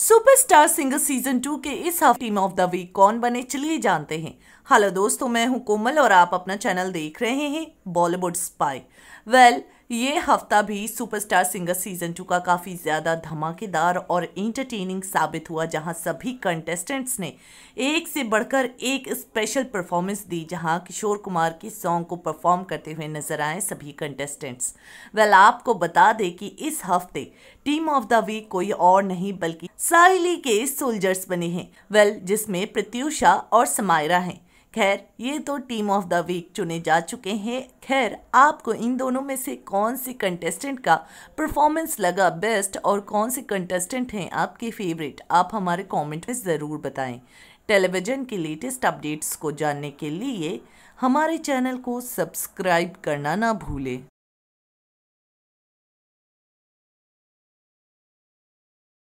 superstar singer season two के इस हफ्ते टीम ऑफ द वीक कौन बने चलिए जानते हैं हेलो दोस्तों मैं हूं कोमल और आप अपना चैनल देख रहे हैं बॉलीवुड स्पाई वेल well, ये हफ्ता भी सुपरस्टार सिंगर सीजन टू का काफ़ी ज़्यादा धमाकेदार और एंटरटेनिंग साबित हुआ जहां सभी कंटेस्टेंट्स ने एक से बढ़कर एक स्पेशल परफॉर्मेंस दी जहां किशोर कुमार के सॉन्ग को परफॉर्म करते हुए नजर आए सभी कंटेस्टेंट्स वेल आपको बता दें कि इस हफ्ते टीम ऑफ द वीक कोई और नहीं बल्कि साहिली के सोल्जर्स बने हैं वेल जिसमें प्रत्युषा और समायरा हैं खैर ये तो टीम ऑफ द वीक चुने जा चुके हैं खैर आपको इन दोनों में से कौन सी कंटेस्टेंट का परफॉर्मेंस लगा बेस्ट और कौन से कंटेस्टेंट हैं आपके फेवरेट आप हमारे कमेंट में ज़रूर बताएं टेलीविज़न की लेटेस्ट अपडेट्स को जानने के लिए हमारे चैनल को सब्सक्राइब करना ना भूलें